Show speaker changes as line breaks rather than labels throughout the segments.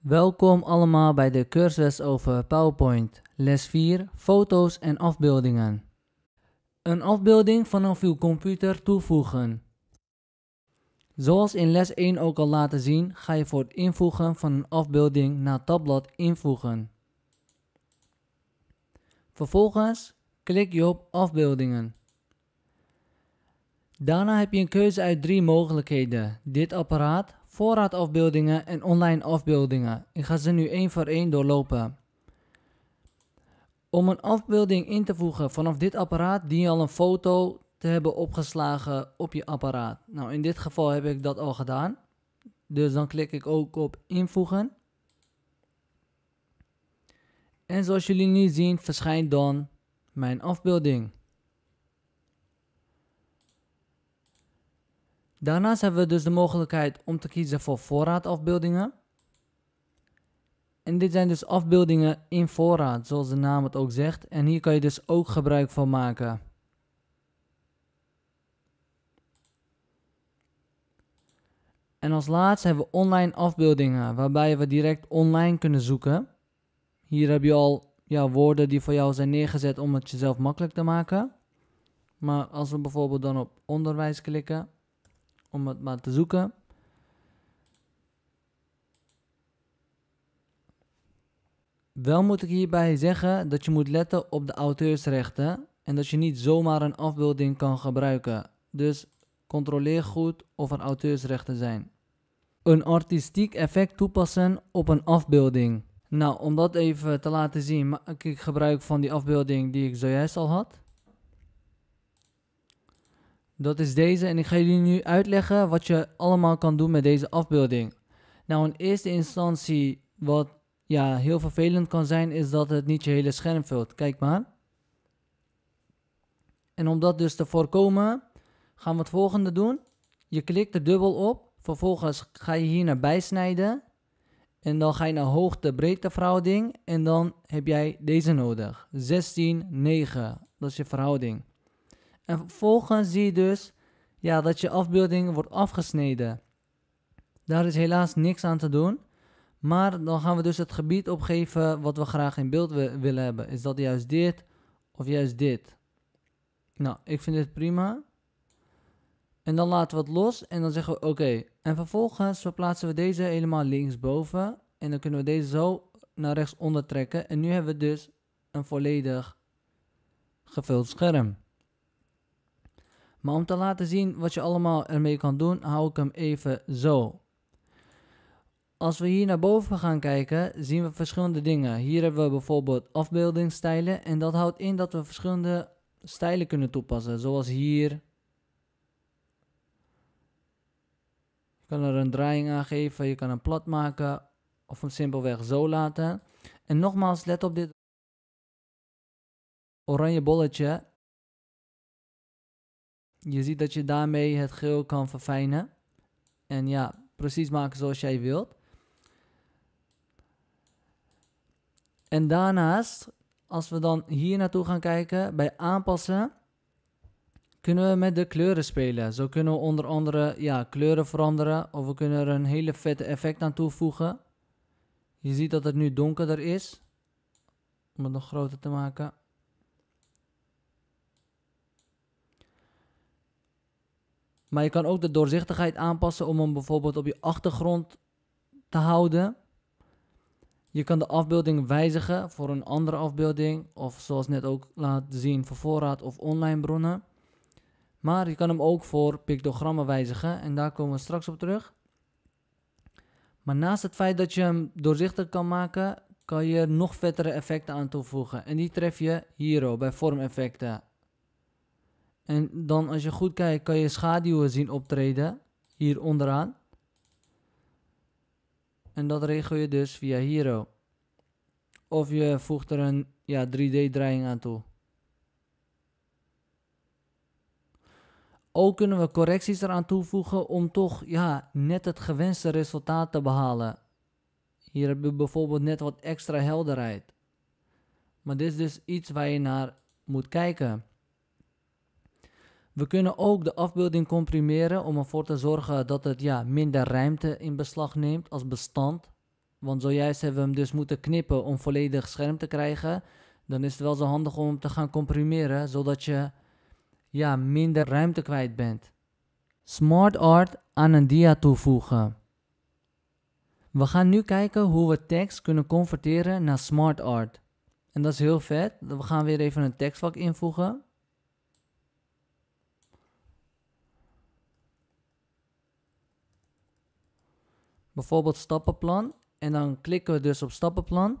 Welkom allemaal bij de cursus over PowerPoint, les 4, foto's en afbeeldingen. Een afbeelding vanaf uw computer toevoegen. Zoals in les 1 ook al laten zien, ga je voor het invoegen van een afbeelding naar tabblad invoegen. Vervolgens klik je op afbeeldingen. Daarna heb je een keuze uit drie mogelijkheden. Dit apparaat, voorraadafbeeldingen en online afbeeldingen. Ik ga ze nu één voor één doorlopen. Om een afbeelding in te voegen vanaf dit apparaat dien je al een foto te hebben opgeslagen op je apparaat. Nou, in dit geval heb ik dat al gedaan. Dus dan klik ik ook op invoegen. En zoals jullie nu zien verschijnt dan mijn afbeelding. Daarnaast hebben we dus de mogelijkheid om te kiezen voor voorraadafbeeldingen. En dit zijn dus afbeeldingen in voorraad, zoals de naam het ook zegt. En hier kan je dus ook gebruik van maken. En als laatste hebben we online afbeeldingen, waarbij we direct online kunnen zoeken. Hier heb je al ja, woorden die voor jou zijn neergezet om het jezelf makkelijk te maken. Maar als we bijvoorbeeld dan op onderwijs klikken, om het maar te zoeken. Wel moet ik hierbij zeggen dat je moet letten op de auteursrechten en dat je niet zomaar een afbeelding kan gebruiken. Dus controleer goed of er auteursrechten zijn. Een artistiek effect toepassen op een afbeelding. Nou, om dat even te laten zien, maak ik gebruik van die afbeelding die ik zojuist al had. Dat is deze en ik ga jullie nu uitleggen wat je allemaal kan doen met deze afbeelding. Nou, in eerste instantie wat ja, heel vervelend kan zijn, is dat het niet je hele scherm vult. Kijk maar. En om dat dus te voorkomen, gaan we het volgende doen. Je klikt er dubbel op. Vervolgens ga je hier naar bijsnijden. En dan ga je naar hoogte verhouding. En dan heb jij deze nodig. 16, 9. Dat is je verhouding. En vervolgens zie je dus ja, dat je afbeelding wordt afgesneden. Daar is helaas niks aan te doen. Maar dan gaan we dus het gebied opgeven wat we graag in beeld willen hebben. Is dat juist dit of juist dit? Nou, ik vind dit prima. En dan laten we het los en dan zeggen we oké. En vervolgens verplaatsen we deze helemaal linksboven. En dan kunnen we deze zo naar rechts onder trekken. En nu hebben we dus een volledig gevuld scherm. Maar om te laten zien wat je allemaal ermee kan doen, hou ik hem even zo. Als we hier naar boven gaan kijken, zien we verschillende dingen. Hier hebben we bijvoorbeeld afbeeldingsstijlen en dat houdt in dat we verschillende stijlen kunnen toepassen. Zoals hier. Je kan er een draaiing aan geven, je kan hem plat maken of hem simpelweg zo laten. En nogmaals, let op dit oranje bolletje. Je ziet dat je daarmee het geel kan verfijnen. En ja, precies maken zoals jij wilt. En daarnaast, als we dan hier naartoe gaan kijken, bij aanpassen, kunnen we met de kleuren spelen. Zo kunnen we onder andere ja, kleuren veranderen of we kunnen er een hele vette effect aan toevoegen. Je ziet dat het nu donkerder is. Om het nog groter te maken. Maar je kan ook de doorzichtigheid aanpassen om hem bijvoorbeeld op je achtergrond te houden. Je kan de afbeelding wijzigen voor een andere afbeelding. Of zoals net ook laten zien voor voorraad of online bronnen. Maar je kan hem ook voor pictogrammen wijzigen. En daar komen we straks op terug. Maar naast het feit dat je hem doorzichtig kan maken, kan je nog vettere effecten aan toevoegen. En die tref je hier bij vormeffecten en dan als je goed kijkt, kan je schaduwen zien optreden. Hier onderaan. En dat regel je dus via Hero. Of je voegt er een ja, 3D-draaiing aan toe. Ook kunnen we correcties eraan toevoegen om toch ja, net het gewenste resultaat te behalen. Hier hebben we bijvoorbeeld net wat extra helderheid. Maar dit is dus iets waar je naar moet kijken. We kunnen ook de afbeelding comprimeren om ervoor te zorgen dat het ja, minder ruimte in beslag neemt als bestand. Want zojuist hebben we hem dus moeten knippen om volledig scherm te krijgen. Dan is het wel zo handig om hem te gaan comprimeren, zodat je ja, minder ruimte kwijt bent. SmartArt aan een dia toevoegen. We gaan nu kijken hoe we tekst kunnen converteren naar SmartArt. En dat is heel vet. We gaan weer even een tekstvak invoegen. bijvoorbeeld stappenplan. En dan klikken we dus op stappenplan.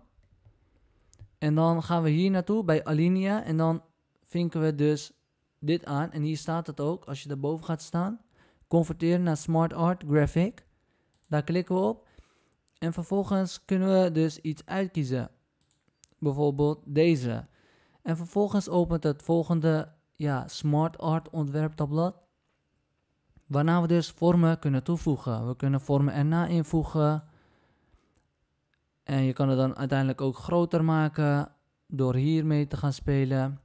En dan gaan we hier naartoe bij Alinea. En dan vinken we dus dit aan. En hier staat het ook. Als je daarboven gaat staan. Converteren naar Smart Art Graphic. Daar klikken we op. En vervolgens kunnen we dus iets uitkiezen. Bijvoorbeeld deze. En vervolgens opent het volgende ja, Smart Art ontwerptabblad. Waarna we dus vormen kunnen toevoegen. We kunnen vormen erna invoegen. En je kan het dan uiteindelijk ook groter maken door hiermee te gaan spelen.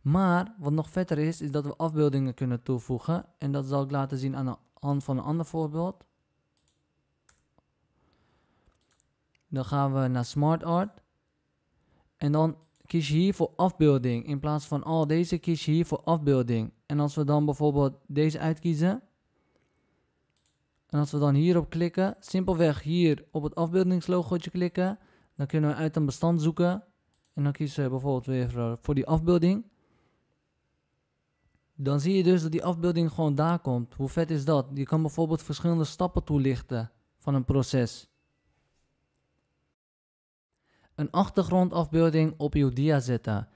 Maar wat nog vetter is, is dat we afbeeldingen kunnen toevoegen. En dat zal ik laten zien aan de hand van een ander voorbeeld. Dan gaan we naar Smart Art. En dan kies je hier voor afbeelding. In plaats van al oh, deze kies je hier voor afbeelding. En als we dan bijvoorbeeld deze uitkiezen. En als we dan hierop klikken, simpelweg hier op het afbeeldingslogootje klikken. Dan kunnen we uit een bestand zoeken. En dan kiezen we bijvoorbeeld weer voor die afbeelding. Dan zie je dus dat die afbeelding gewoon daar komt. Hoe vet is dat? Je kan bijvoorbeeld verschillende stappen toelichten van een proces. Een achtergrondafbeelding op uw dia zetten.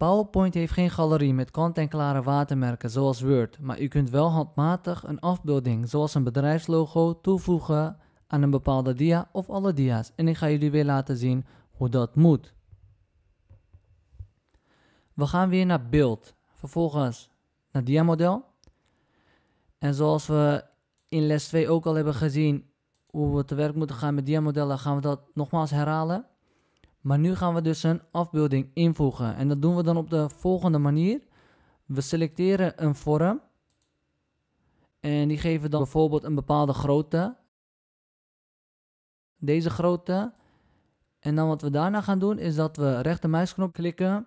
PowerPoint heeft geen galerie met kant-en-klare watermerken zoals Word, maar u kunt wel handmatig een afbeelding zoals een bedrijfslogo toevoegen aan een bepaalde dia of alle dia's. En ik ga jullie weer laten zien hoe dat moet. We gaan weer naar beeld. Vervolgens naar diamodel. En zoals we in les 2 ook al hebben gezien hoe we te werk moeten gaan met diamodellen, gaan we dat nogmaals herhalen. Maar nu gaan we dus een afbeelding invoegen. En dat doen we dan op de volgende manier. We selecteren een vorm. En die geven dan bijvoorbeeld een bepaalde grootte. Deze grootte. En dan wat we daarna gaan doen is dat we rechtermuisknop klikken.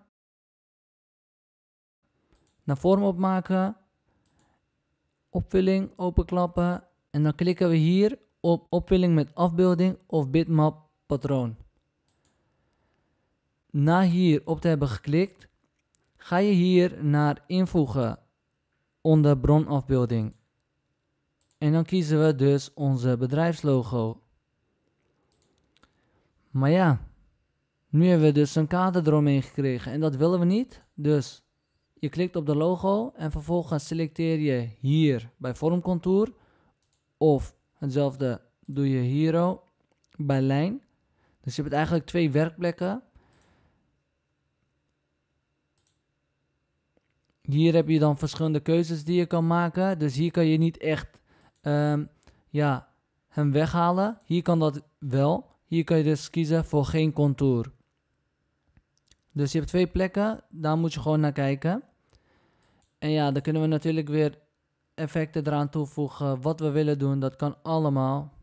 Naar vorm opmaken. Opvulling openklappen. En dan klikken we hier op opvulling met afbeelding of bitmap patroon na hier op te hebben geklikt, ga je hier naar invoegen onder bronafbeelding. En dan kiezen we dus onze bedrijfslogo. Maar ja, nu hebben we dus een kader eromheen gekregen en dat willen we niet. Dus je klikt op de logo en vervolgens selecteer je hier bij vormcontour. Of hetzelfde doe je hier bij lijn. Dus je hebt eigenlijk twee werkplekken Hier heb je dan verschillende keuzes die je kan maken. Dus hier kan je niet echt ehm, ja, hem weghalen. Hier kan dat wel. Hier kan je dus kiezen voor geen contour. Dus je hebt twee plekken, daar moet je gewoon naar kijken. En ja, dan kunnen we natuurlijk weer effecten eraan toevoegen. Wat we willen doen, dat kan allemaal.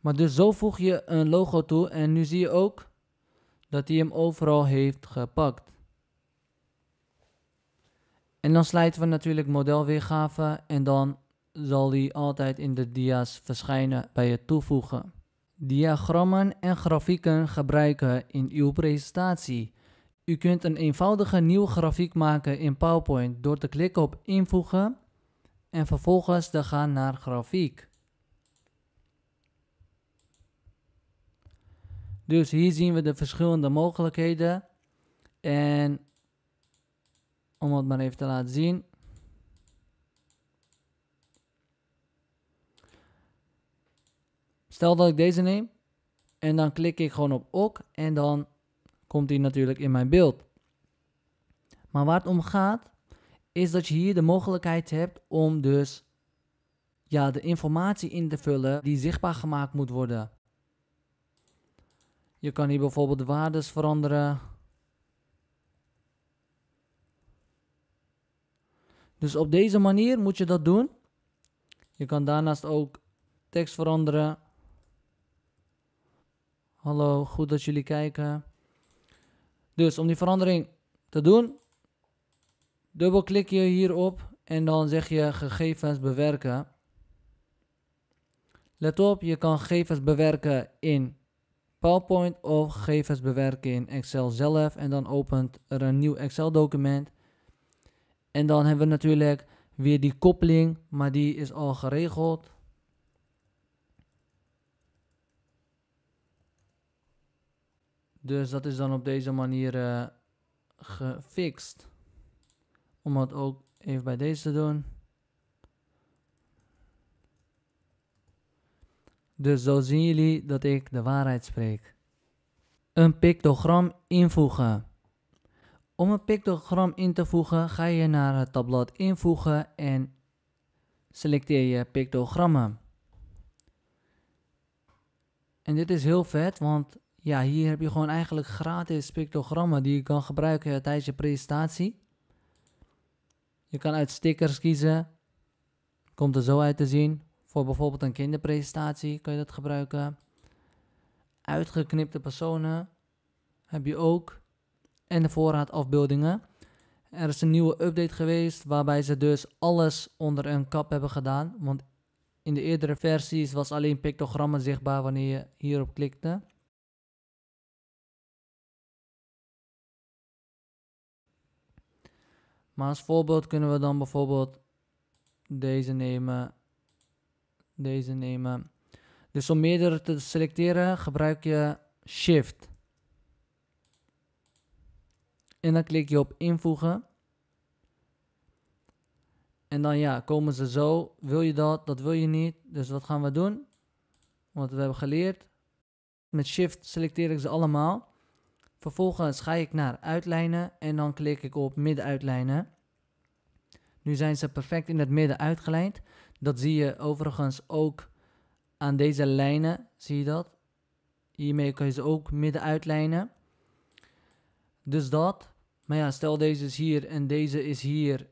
Maar dus zo voeg je een logo toe en nu zie je ook dat hij hem overal heeft gepakt. En dan sluiten we natuurlijk modelweergave en dan zal die altijd in de dia's verschijnen bij het toevoegen. Diagrammen en grafieken gebruiken in uw presentatie. U kunt een eenvoudige nieuwe grafiek maken in PowerPoint door te klikken op invoegen en vervolgens te gaan naar grafiek. Dus hier zien we de verschillende mogelijkheden en om het maar even te laten zien. Stel dat ik deze neem. En dan klik ik gewoon op OK. En dan komt die natuurlijk in mijn beeld. Maar waar het om gaat, is dat je hier de mogelijkheid hebt om dus ja, de informatie in te vullen die zichtbaar gemaakt moet worden. Je kan hier bijvoorbeeld de waardes veranderen. Dus op deze manier moet je dat doen. Je kan daarnaast ook tekst veranderen. Hallo, goed dat jullie kijken. Dus om die verandering te doen, dubbelklik je hierop en dan zeg je gegevens bewerken. Let op, je kan gegevens bewerken in PowerPoint of gegevens bewerken in Excel zelf en dan opent er een nieuw Excel document. En dan hebben we natuurlijk weer die koppeling, maar die is al geregeld. Dus dat is dan op deze manier eh, gefixt. Om dat ook even bij deze te doen. Dus zo zien jullie dat ik de waarheid spreek. Een pictogram invoegen. Om een pictogram in te voegen ga je naar het tabblad invoegen en selecteer je pictogrammen. En dit is heel vet, want ja, hier heb je gewoon eigenlijk gratis pictogrammen die je kan gebruiken tijdens je presentatie. Je kan uit stickers kiezen. Komt er zo uit te zien. Voor bijvoorbeeld een kinderpresentatie kan je dat gebruiken. Uitgeknipte personen heb je ook en de voorraadafbeeldingen. Er is een nieuwe update geweest waarbij ze dus alles onder een kap hebben gedaan. Want in de eerdere versies was alleen pictogrammen zichtbaar wanneer je hierop klikte. Maar als voorbeeld kunnen we dan bijvoorbeeld deze nemen, deze nemen. Dus om meerdere te selecteren gebruik je Shift. En dan klik je op invoegen. En dan ja, komen ze zo. Wil je dat? Dat wil je niet. Dus wat gaan we doen? Want we hebben geleerd. Met shift selecteer ik ze allemaal. Vervolgens ga ik naar uitlijnen en dan klik ik op midden uitlijnen. Nu zijn ze perfect in het midden uitgelijnd. Dat zie je overigens ook aan deze lijnen. Zie je dat? Hiermee kun je ze ook midden uitlijnen. Dus dat. Maar ja, stel deze is hier en deze is hier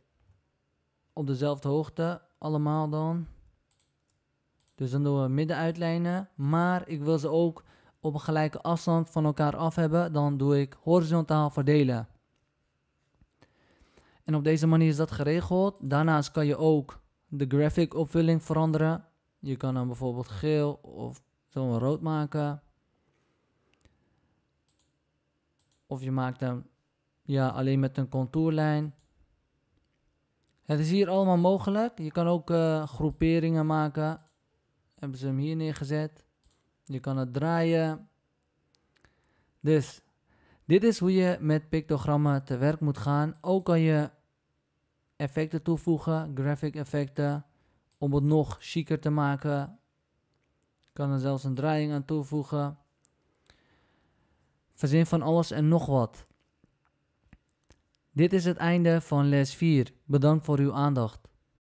op dezelfde hoogte, allemaal dan. Dus dan doen we midden uitlijnen, maar ik wil ze ook op een gelijke afstand van elkaar af hebben. Dan doe ik horizontaal verdelen. En op deze manier is dat geregeld. Daarnaast kan je ook de graphic opvulling veranderen. Je kan hem bijvoorbeeld geel of zo'n rood maken. Of je maakt hem ja, alleen met een contourlijn. Het is hier allemaal mogelijk. Je kan ook eh, groeperingen maken. Hebben ze hem hier neergezet. Je kan het draaien. Dus, dit is hoe je met pictogrammen te werk moet gaan. Ook kan je effecten toevoegen, graphic effecten, om het nog chiquer te maken. Je kan er zelfs een draaiing aan toevoegen. Verzin van alles en nog wat. Dit is het einde van les 4. Bedankt voor uw aandacht.